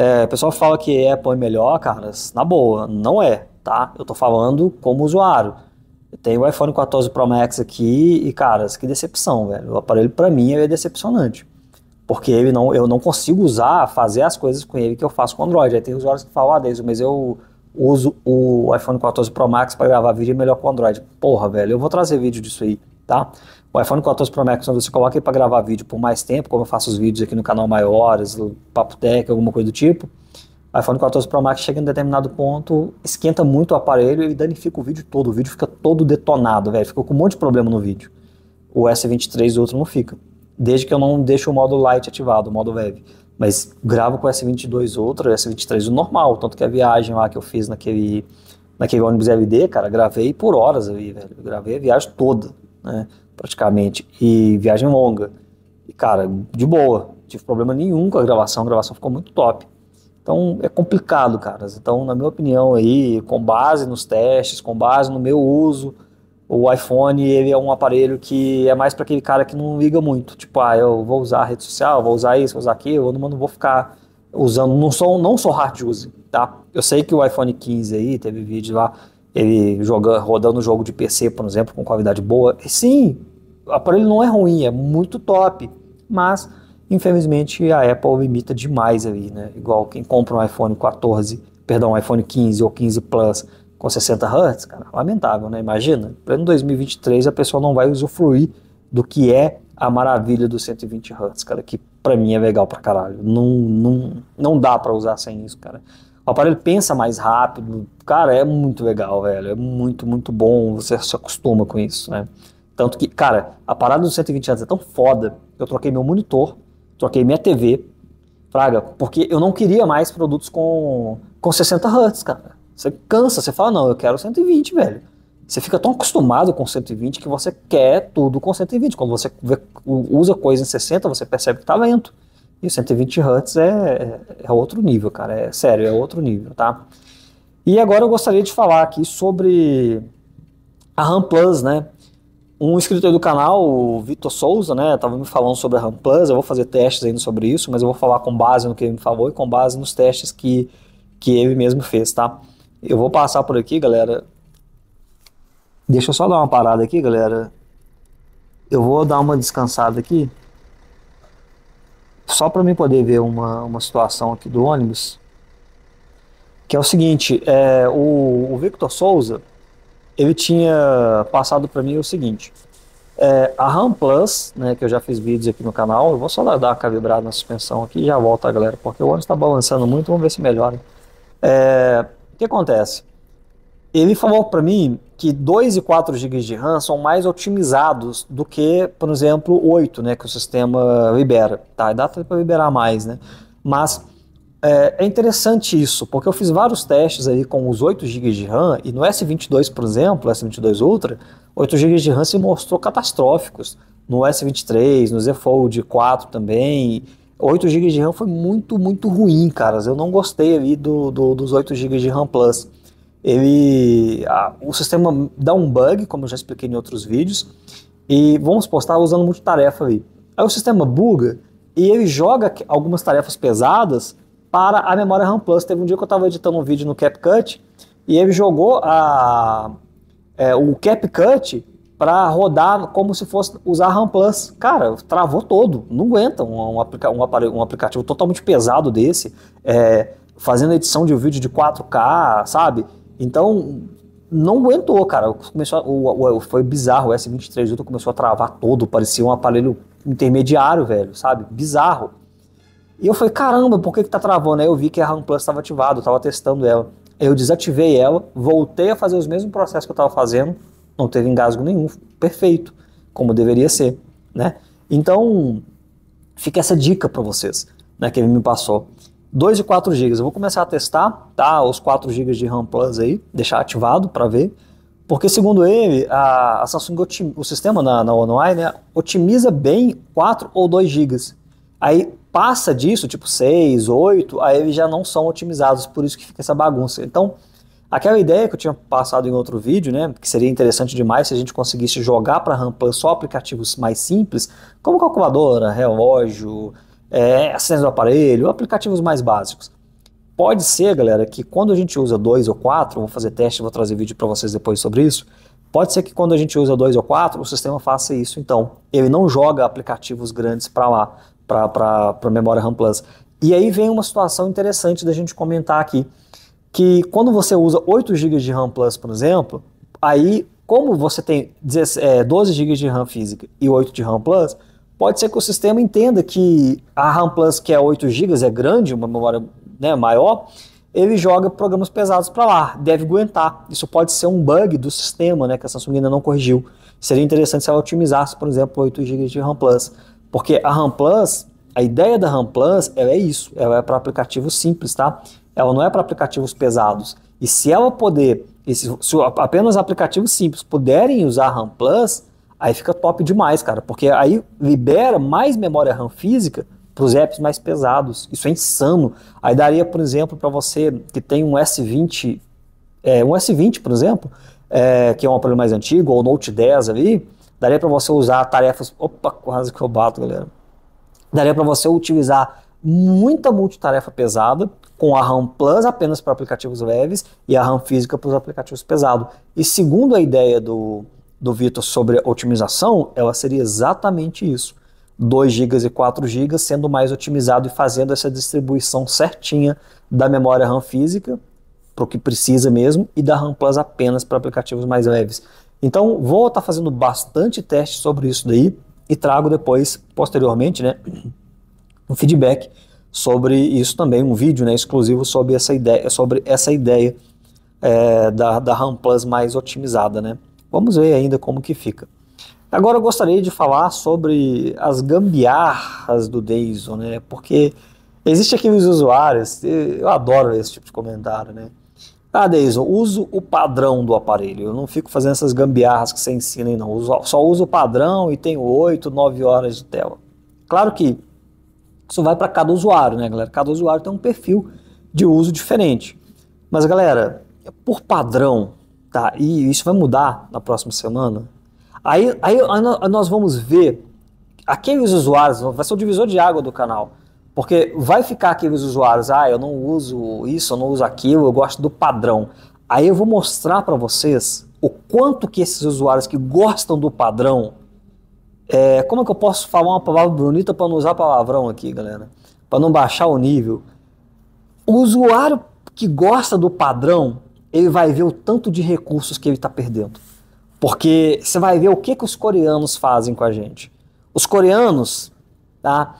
é, o pessoal fala que Apple é melhor, caras, na boa, não é, tá? Eu tô falando como usuário. Eu tenho o iPhone 14 Pro Max aqui e, caras, que decepção, velho. O aparelho para mim é decepcionante. Porque ele não, eu não consigo usar, fazer as coisas com ele que eu faço com Android. Aí tem usuários que falam, ah, Deise, mas eu uso o iPhone 14 Pro Max para gravar vídeo é melhor com o Android. Porra, velho, eu vou trazer vídeo disso aí, tá? o iPhone 14 Pro Max, quando você coloca ele para gravar vídeo por mais tempo, como eu faço os vídeos aqui no canal maiores, Papo Tech, alguma coisa do tipo, o iPhone 14 Pro Max chega em determinado ponto, esquenta muito o aparelho e danifica o vídeo todo. O vídeo fica todo detonado, velho. Fica com um monte de problema no vídeo. O S23 e o outro não fica. Desde que eu não deixo o modo light ativado, o modo web. Mas gravo com o S22 outro, o S23 o normal. Tanto que a viagem lá que eu fiz naquele, naquele ônibus LD, cara, gravei por horas ali, velho. Eu gravei a viagem toda, né? praticamente, e viagem longa. E, cara, de boa, tive problema nenhum com a gravação, a gravação ficou muito top. Então é complicado, caras. Então, na minha opinião aí, com base nos testes, com base no meu uso, o iPhone ele é um aparelho que é mais para aquele cara que não liga muito. Tipo, ah, eu vou usar a rede social, vou usar isso, vou usar aquilo, eu não, vou ficar usando, não sou, não sou hard use, tá? Eu sei que o iPhone 15 aí, teve vídeo lá ele joga, rodando o jogo de PC, por exemplo, com qualidade boa. E sim, o aparelho não é ruim, é muito top, mas infelizmente a Apple limita demais ali, né? Igual quem compra um iPhone 14, perdão, um iPhone 15 ou 15 Plus com 60 Hz, cara, lamentável, né? Imagina, pleno 2023 a pessoa não vai usufruir do que é a maravilha dos 120 Hz, cara, que pra mim é legal pra caralho. Não, não, não dá pra usar sem isso, cara o aparelho pensa mais rápido. Cara, é muito legal, velho. É muito, muito bom. Você se acostuma com isso, né? Tanto que, cara, a parada dos 120 Hz é tão foda. Eu troquei meu monitor, troquei minha TV, fraga, porque eu não queria mais produtos com, com 60 Hz, cara. Você cansa, você fala, não, eu quero 120, velho. Você fica tão acostumado com 120 que você quer tudo com 120. Quando você vê, usa coisa em 60, você percebe que tá lento. E o 120 Hz é, é outro nível, cara. É sério, é outro nível, tá? E agora eu gostaria de falar aqui sobre a RAM Plus, né? Um inscrito do canal, o Vitor Souza, né? Tava me falando sobre a RAM Plus. Eu vou fazer testes ainda sobre isso, mas eu vou falar com base no que ele me falou e com base nos testes que, que ele mesmo fez, tá? Eu vou passar por aqui, galera. Deixa eu só dar uma parada aqui, galera. Eu vou dar uma descansada aqui só para mim poder ver uma, uma situação aqui do ônibus, que é o seguinte, é, o, o Victor Souza, ele tinha passado para mim o seguinte, é, a RAM Plus, né, que eu já fiz vídeos aqui no canal, eu vou só dar uma calibrada na suspensão aqui e já volto, tá, galera, porque o ônibus está balançando muito, vamos ver se melhora. É, o que acontece? Ele falou para mim que 2 e 4 GB de RAM são mais otimizados do que, por exemplo, 8, né, que o sistema libera. Tá, dá para liberar mais, né? Mas é, é, interessante isso, porque eu fiz vários testes aí com os 8 GB de RAM e no S22, por exemplo, S22 Ultra, 8 GB de RAM se mostrou catastróficos. No S23, no Z Fold 4 também, 8 GB de RAM foi muito, muito ruim, caras. Eu não gostei ali do, do dos 8 GB de RAM Plus ele a, o sistema dá um bug, como eu já expliquei em outros vídeos, e vamos postar usando multitarefa aí. Aí o sistema buga e ele joga algumas tarefas pesadas para a memória RAM Plus. Teve um dia que eu estava editando um vídeo no CapCut e ele jogou a, é, o CapCut para rodar como se fosse usar RAM Plus. Cara, travou todo, não aguenta um, um, aplica um, um aplicativo totalmente pesado desse, é, fazendo edição de um vídeo de 4K, sabe? Então, não aguentou, cara. Começou, o, o, foi bizarro. O S23 Ultra começou a travar todo, parecia um aparelho intermediário, velho, sabe? Bizarro. E eu falei, caramba, por que, que tá travando? Aí eu vi que a RAM Plus estava ativada, eu tava testando ela. Eu desativei ela, voltei a fazer os mesmos processos que eu estava fazendo, não teve engasgo nenhum, perfeito, como deveria ser, né? Então, fica essa dica para vocês, né, que ele me passou. 2 e 4 GB. Eu vou começar a testar, tá? Os 4 GB de RAM Plus aí, deixar ativado para ver. Porque, segundo ele, a, a Samsung, o sistema na, na online, né, otimiza bem 4 ou 2 GB. Aí passa disso, tipo 6, 8, aí eles já não são otimizados, por isso que fica essa bagunça. Então, aquela ideia que eu tinha passado em outro vídeo, né, que seria interessante demais se a gente conseguisse jogar para RAM Plus só aplicativos mais simples, como calculadora, relógio, é, assistência do aparelho, aplicativos mais básicos. Pode ser, galera, que quando a gente usa dois ou quatro, vou fazer teste, vou trazer vídeo para vocês depois sobre isso. Pode ser que quando a gente usa dois ou quatro, o sistema faça isso então. Ele não joga aplicativos grandes para lá, para a memória RAM Plus. E aí vem uma situação interessante da gente comentar aqui, que quando você usa 8 GB de RAM Plus, por exemplo, aí como você tem 12 é, GB de RAM física e 8 de RAM Plus, pode ser que o sistema entenda que a RAM Plus, que é 8 GB, é grande, uma memória né, maior, ele joga programas pesados para lá, deve aguentar. Isso pode ser um bug do sistema, né, que a Samsung ainda não corrigiu. Seria interessante se ela otimizasse, por exemplo, 8 GB de RAM Plus, porque a RAM Plus, a ideia da RAM Plus, ela é isso, ela é para aplicativos simples, tá? Ela não é para aplicativos pesados. E se ela poder, se apenas aplicativos simples puderem usar RAM Plus, Aí fica top demais, cara, porque aí libera mais memória RAM física para os apps mais pesados. Isso é insano. Aí daria, por exemplo, para você que tem um S20, é, um S20, por exemplo, é, que é um aparelho mais antigo, ou Note 10 ali, daria para você usar tarefas. Opa, quase que eu bato, galera. Daria para você utilizar muita multitarefa pesada, com a RAM Plus apenas para aplicativos leves e a RAM física para os aplicativos pesados. E segundo a ideia do, do Vitor sobre otimização, ela seria exatamente isso. 2 GB e 4 GB sendo mais otimizado e fazendo essa distribuição certinha da memória RAM física para o que precisa mesmo e da RAM Plus apenas para aplicativos mais leves. Então, vou estar tá fazendo bastante teste sobre isso daí e trago depois, posteriormente, né, um feedback sobre isso também, um vídeo né, exclusivo sobre essa ideia, sobre essa ideia é, da, da RAM Plus mais otimizada, né? Vamos ver ainda como que fica. Agora eu gostaria de falar sobre as gambiarras do Deiso, né? Porque existe aqui os usuários, eu adoro esse tipo de comentário, né? Ah, Deiso, uso o padrão do aparelho. Eu não fico fazendo essas gambiarras que você ensina, não. só uso o padrão e tenho 8, 9 horas de tela. Claro que isso vai para cada usuário, né, galera? Cada usuário tem um perfil de uso diferente. Mas, galera, por padrão, Tá, e isso vai mudar na próxima semana? Aí, aí, nós vamos ver aqueles usuários, vai ser o divisor de água do canal. Porque vai ficar aqueles usuários, ah, eu não uso isso, eu não uso aquilo, eu gosto do padrão. Aí eu vou mostrar para vocês o quanto que esses usuários que gostam do padrão, é, como é que eu posso falar uma palavra bonita para não usar palavrão aqui, galera? Para não baixar o nível. O usuário que gosta do padrão, ele vai ver o tanto de recursos que ele está perdendo. Porque você vai ver o que, que os coreanos fazem com a gente. Os coreanos, tá?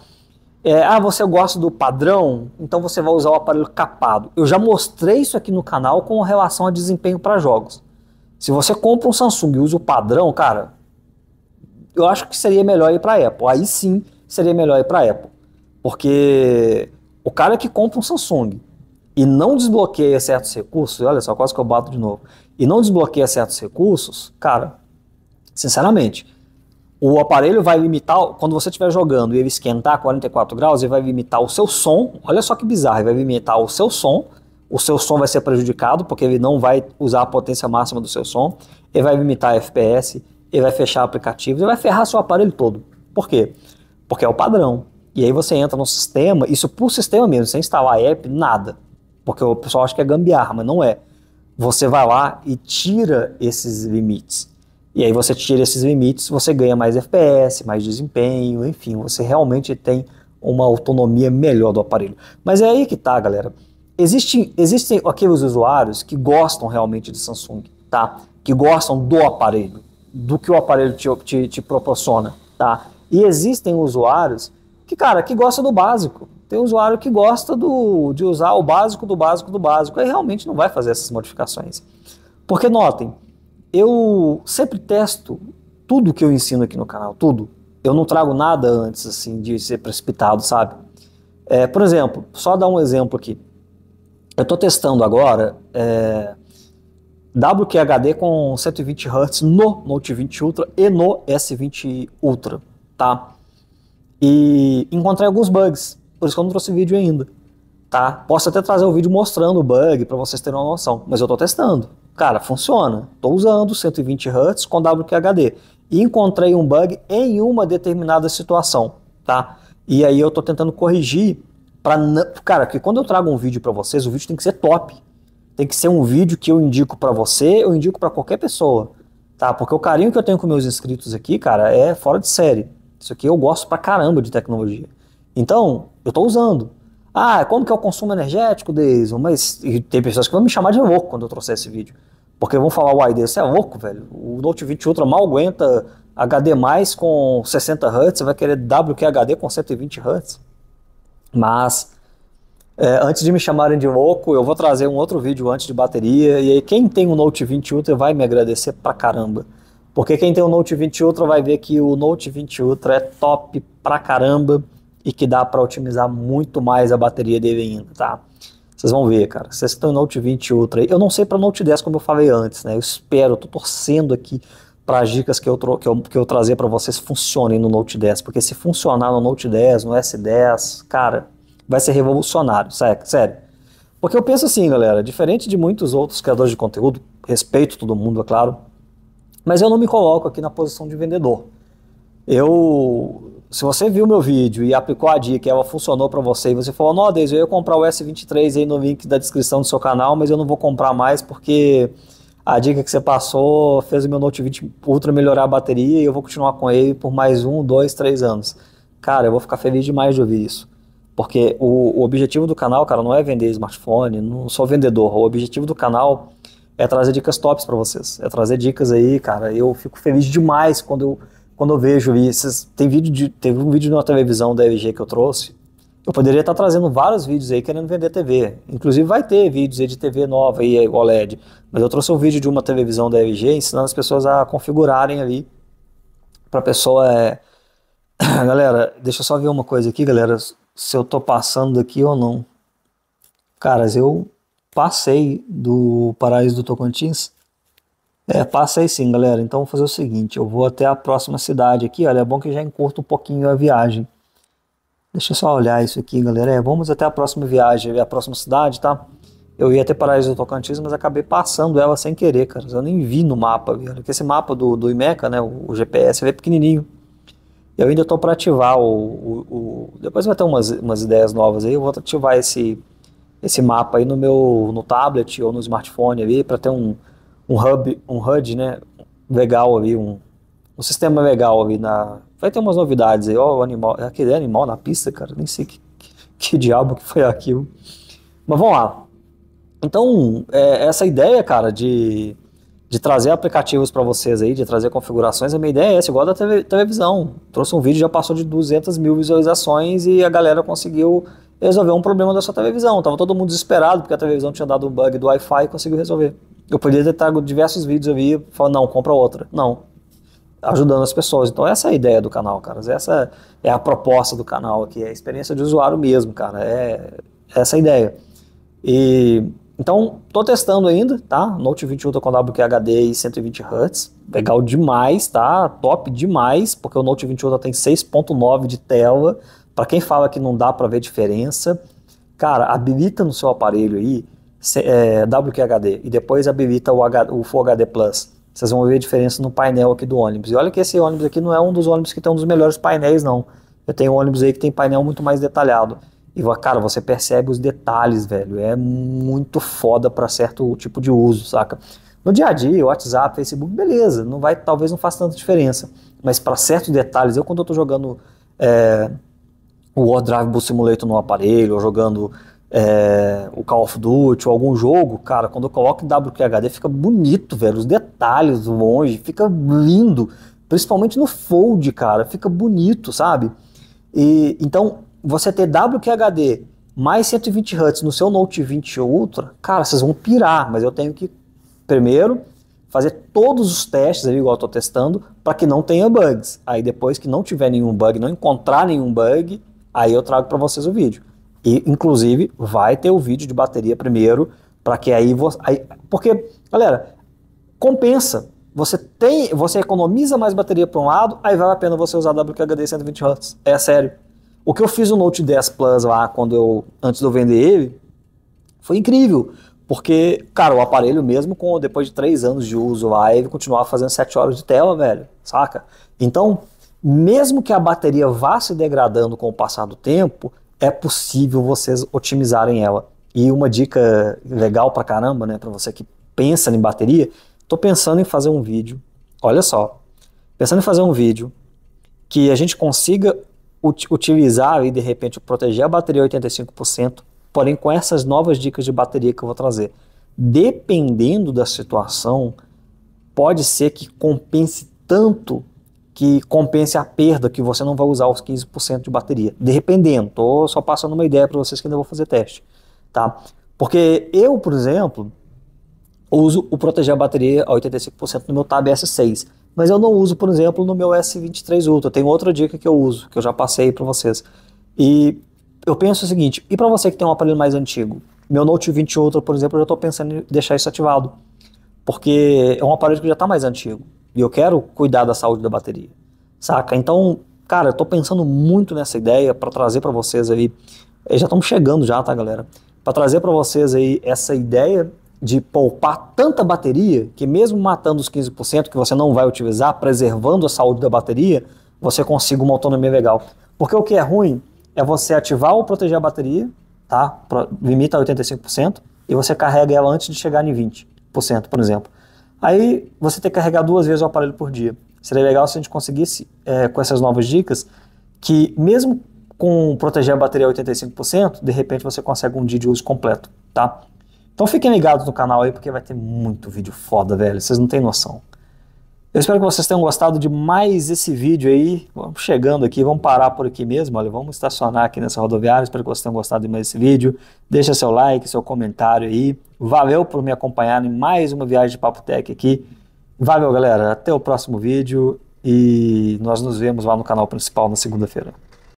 É, ah, você gosta do padrão, então você vai usar o aparelho capado. Eu já mostrei isso aqui no canal com relação a desempenho para jogos. Se você compra um Samsung e usa o padrão, cara, eu acho que seria melhor ir para Apple. Aí sim seria melhor ir para Apple. Porque o cara que compra um Samsung e não desbloqueia certos recursos, olha só, quase que eu bato de novo, e não desbloqueia certos recursos, cara, sinceramente, o aparelho vai limitar quando você estiver jogando e ele esquentar 44 graus, ele vai limitar o seu som, olha só que bizarro, ele vai limitar o seu som, o seu som vai ser prejudicado, porque ele não vai usar a potência máxima do seu som, ele vai limitar FPS, ele vai fechar aplicativos, ele vai ferrar seu aparelho todo. Por quê? Porque é o padrão. E aí você entra no sistema, isso por sistema mesmo, sem instalar app, nada porque o pessoal acha que é gambiarra, mas não é. Você vai lá e tira esses limites. E aí você tira esses limites, você ganha mais FPS, mais desempenho, enfim, você realmente tem uma autonomia melhor do aparelho. Mas é aí que tá, galera. Existem, existem aqueles usuários que gostam realmente de Samsung, tá? Que gostam do aparelho, do que o aparelho te, te, te proporciona, tá? E existem usuários que, cara, que gostam do básico, tem usuário que gosta do, de usar o básico do básico do básico, aí realmente não vai fazer essas modificações. Porque notem, eu sempre testo tudo que eu ensino aqui no canal, tudo. Eu não trago nada antes assim de ser precipitado, sabe? É, por exemplo, só dar um exemplo aqui. Eu estou testando agora é, WQHD com 120 Hz no Note 20 Ultra e no S20 Ultra, tá? E encontrei alguns bugs. Por isso que eu não trouxe vídeo ainda. Tá? Posso até trazer um vídeo mostrando o bug para vocês terem uma noção, mas eu estou testando. Cara, funciona. Estou usando 120 Hz com WQHD e encontrei um bug em uma determinada situação, tá? E aí eu estou tentando corrigir para não... cara, que quando eu trago um vídeo para vocês, o vídeo tem que ser top. Tem que ser um vídeo que eu indico para você, eu indico para qualquer pessoa, tá? Porque o carinho que eu tenho com meus inscritos aqui, cara, é fora de série. Isso aqui eu gosto pra caramba de tecnologia. Então, eu estou usando. Ah, como que é o consumo energético, Deison? Mas e tem pessoas que vão me chamar de louco quando eu trouxer esse vídeo. Porque vão falar, uai, Deison, você é louco, velho. O Note 20 Ultra mal aguenta HD+, com 60 Hz, você vai querer WQHD com 120 Hz. Mas, é, antes de me chamarem de louco, eu vou trazer um outro vídeo antes de bateria. E aí, quem tem o Note 20 Ultra vai me agradecer pra caramba. Porque quem tem o Note 20 Ultra vai ver que o Note 20 Ultra é top pra caramba e que dá para otimizar muito mais a bateria dele ainda, tá? Vocês vão ver, cara. Vocês estão em Note 20 Ultra aí. Eu não sei para Note 10, como eu falei antes, né? Eu espero, eu tô torcendo aqui para as dicas que eu, que eu, que eu trazer para vocês funcionem no Note 10, porque se funcionar no Note 10, no S10, cara, vai ser revolucionário, sério. sério. Porque eu penso assim, galera, diferente de muitos outros criadores de conteúdo, respeito todo mundo, é claro, mas eu não me coloco aqui na posição de vendedor. Eu, se você viu meu vídeo e aplicou a dica, ela funcionou para você e você falou: "Não, Adeus eu ia comprar o S23 aí no link da descrição do seu canal, mas eu não vou comprar mais porque a dica que você passou fez o meu Note 20 Ultra melhorar a bateria e eu vou continuar com ele por mais um, dois, três anos. Cara, eu vou ficar feliz demais de ouvir isso. Porque o, o objetivo do canal, cara, não é vender smartphone, não sou vendedor. O objetivo do canal é trazer dicas tops para vocês, é trazer dicas aí, cara. Eu fico feliz demais quando eu quando eu vejo isso, tem vídeo de, teve um vídeo de uma televisão da LG que eu trouxe, eu poderia estar trazendo vários vídeos aí querendo vender TV. Inclusive vai ter vídeos aí de TV nova aí, OLED. Mas eu trouxe um vídeo de uma televisão da LG ensinando as pessoas a configurarem ali para a pessoa é... Galera, deixa eu só ver uma coisa aqui, galera, se eu tô passando aqui ou não. Caras, eu passei do Paraíso do Tocantins é, passa aí sim, galera. Então vou fazer o seguinte, eu vou até a próxima cidade aqui, olha, é bom que já encurta um pouquinho a viagem. Deixa eu só olhar isso aqui, galera. É, vamos até a próxima viagem, a próxima cidade, tá? Eu ia até Paraíso do Tocantins, mas acabei passando ela sem querer, cara. Eu nem vi no mapa, viu? Porque esse mapa do, do Imeca, né, o, o GPS, ele é pequenininho. Eu ainda estou para ativar o, o, o, Depois vai ter umas, umas ideias novas aí. Eu vou ativar esse, esse mapa aí no meu no tablet ou no smartphone ali para ter um, um hub, um HUD, né, legal ali, um, um sistema legal ali na... Vai ter umas novidades aí, ó, o animal, é aquele animal na pista, cara, nem sei que, que, que diabo que foi aquilo. Mas vamos lá. Então, é, essa ideia, cara, de, de trazer aplicativos para vocês aí, de trazer configurações, a minha ideia é essa, igual da TV, televisão. Trouxe um vídeo, já passou de 200 mil visualizações e a galera conseguiu resolver um problema da sua televisão. Tava todo mundo desesperado porque a televisão tinha dado um bug do Wi-Fi e conseguiu resolver. Eu poderia ter trago diversos vídeos ali falando, não, compra outra. Não. Ajudando as pessoas. Então essa é a ideia do canal, cara. Essa é a proposta do canal aqui. É a experiência de usuário mesmo, cara. É essa a ideia. E então, tô testando ainda, tá? Note 20 Ultra com WQHD e 120 Hz. Legal demais, tá? Top demais, porque o Note 20 Ultra tem 6.9 de tela. Para quem fala que não dá para ver diferença, cara, habilita no seu aparelho aí é, WQHD e depois habilita o, H, o Full HD Plus, vocês vão ver a diferença no painel aqui do ônibus. E olha que esse ônibus aqui não é um dos ônibus que tem um dos melhores painéis, não. Eu tenho um ônibus aí que tem painel muito mais detalhado. E, cara, você percebe os detalhes, velho. É muito foda para certo tipo de uso, saca? No dia a dia, WhatsApp, Facebook, beleza. Não vai, talvez não faça tanta diferença. Mas para certos detalhes, eu quando eu tô jogando é, o War Drive Simulator no aparelho, ou jogando é, o Call of Duty ou algum jogo, cara, quando eu coloco em WQHD fica bonito, velho. Os detalhes longe, fica lindo. Principalmente no Fold, cara, fica bonito, sabe? E, então, você ter WQHD mais 120 Hz no seu Note 20 Ultra, cara, vocês vão pirar, mas eu tenho que primeiro fazer todos os testes ali, igual eu estou testando, para que não tenha bugs. Aí depois que não tiver nenhum bug, não encontrar nenhum bug, aí eu trago para vocês o vídeo. E, inclusive, vai ter o vídeo de bateria primeiro, para que aí você. Aí, porque, galera, compensa. Você tem, você economiza mais bateria para um lado, aí vale a pena você usar a WQHD 120 Hz. É sério. O que eu fiz no Note 10 Plus lá quando eu antes de eu vender ele foi incrível, porque cara, o aparelho mesmo com depois de três anos de uso lá, ele continuava fazendo 7 horas de tela, velho, saca? Então, mesmo que a bateria vá se degradando com o passar do tempo, é possível vocês otimizarem ela. E uma dica legal pra caramba, né, pra você que pensa em bateria, tô pensando em fazer um vídeo, olha só, pensando em fazer um vídeo que a gente consiga ut utilizar e de repente proteger a bateria 85%, porém com essas novas dicas de bateria que eu vou trazer. Dependendo da situação, pode ser que compense tanto que compense a perda que você não vai usar os 15% de bateria. De dependendo, estou só passando uma ideia para vocês que ainda vou fazer teste, tá? Porque eu, por exemplo, uso o proteger a bateria a 85% no meu Tab S6, mas eu não uso, por exemplo, no meu S23 Ultra. Tem outra dica que eu uso, que eu já passei para vocês. E eu penso o seguinte, e para você que tem um aparelho mais antigo, meu Note 20 Ultra, por exemplo, eu já estou pensando em deixar isso ativado, porque é um aparelho que já está mais antigo. E eu quero cuidar da saúde da bateria. Saca? Então, cara, eu tô pensando muito nessa ideia para trazer para vocês aí. Eh, já estamos chegando já, tá, galera? Para trazer para vocês aí essa ideia de poupar tanta bateria que mesmo matando os 15% que você não vai utilizar, preservando a saúde da bateria, você consiga uma autonomia legal. Porque o que é ruim é você ativar ou proteger a bateria, tá? Limita 85% e você carrega ela antes de chegar em 20%, por exemplo. Aí você tem que carregar duas vezes o aparelho por dia. Seria legal se a gente conseguisse, é, com essas novas dicas, que mesmo com proteger a bateria 85%, de repente você consegue um dia de uso completo, tá? Então fiquem ligados no canal aí, porque vai ter muito vídeo foda, velho. Vocês não têm noção. Eu espero que vocês tenham gostado de mais esse vídeo aí. Vamos chegando aqui, vamos parar por aqui mesmo. Olha, vamos estacionar aqui nessa rodoviária. Espero que vocês tenham gostado de mais esse vídeo. Deixa seu like, seu comentário aí. Valeu por me acompanhar em mais uma viagem de Papo Tech aqui. Valeu, galera. Até o próximo vídeo e nós nos vemos lá no canal principal na segunda-feira.